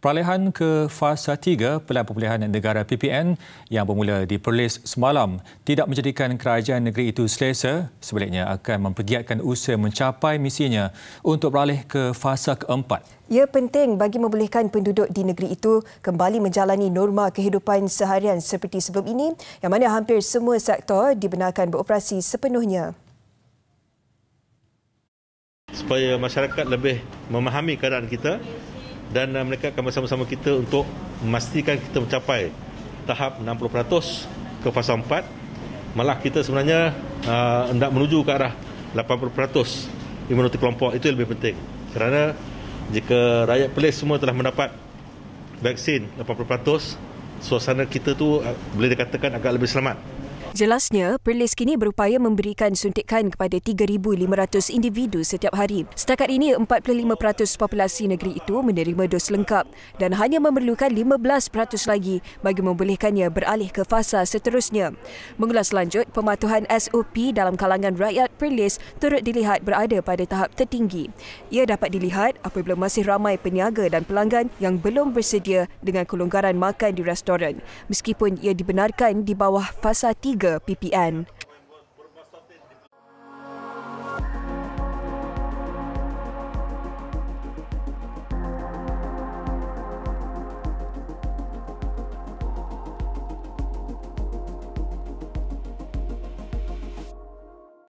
Peralihan ke fasa 3 Pelan Pemulihan Negara PPN yang bermula di Perlis semalam tidak menjadikan kerajaan negeri itu selesa, sebaliknya akan mempergiatkan usaha mencapai misinya untuk beralih ke fasa keempat. Ia penting bagi membolehkan penduduk di negeri itu kembali menjalani norma kehidupan seharian seperti sebelum ini yang mana hampir semua sektor dibenarkan beroperasi sepenuhnya. Supaya masyarakat lebih memahami keadaan kita, dan uh, mereka akan bersama-sama kita untuk memastikan kita mencapai tahap 60% ke fasa 4 malah kita sebenarnya uh, hendak uh, menuju ke arah 80% imuniti kelompok itu lebih penting kerana jika rakyat pelis semua telah mendapat vaksin 80% suasana kita tu uh, boleh dikatakan agak lebih selamat Jelasnya, Perlis kini berupaya memberikan suntikan kepada 3,500 individu setiap hari. Setakat ini, 45% populasi negeri itu menerima dos lengkap dan hanya memerlukan 15% lagi bagi membolehkannya beralih ke fasa seterusnya. Mengulas lanjut, pematuhan SOP dalam kalangan rakyat Perlis turut dilihat berada pada tahap tertinggi. Ia dapat dilihat apabila masih ramai peniaga dan pelanggan yang belum bersedia dengan kelonggaran makan di restoran meskipun ia dibenarkan di bawah fasa harga PPN.